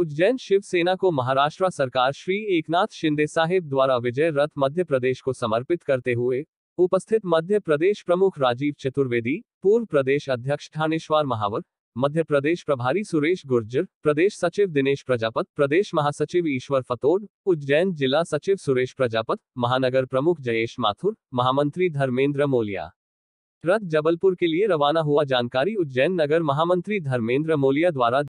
उज्जैन शिवसेना को महाराष्ट्र सरकार श्री एकनाथ शिंदे साहिब द्वारा विजय रथ मध्य प्रदेश को समर्पित करते हुए उपस्थित मध्य प्रदेश प्रमुख राजीव चतुर्वेदी पूर्व प्रदेश अध्यक्ष थानेश्वर महावर मध्य प्रदेश प्रभारी सुरेश गुर्जर प्रदेश सचिव दिनेश प्रजापत प्रदेश महासचिव ईश्वर फतोड उज्जैन जिला सचिव सुरेश प्रजापत महानगर प्रमुख जयेश माथुर महामंत्री धर्मेंद्र मोलिया रथ जबलपुर के लिए रवाना हुआ जानकारी उज्जैन नगर महामंत्री धर्मेंद्र मोलिया द्वारा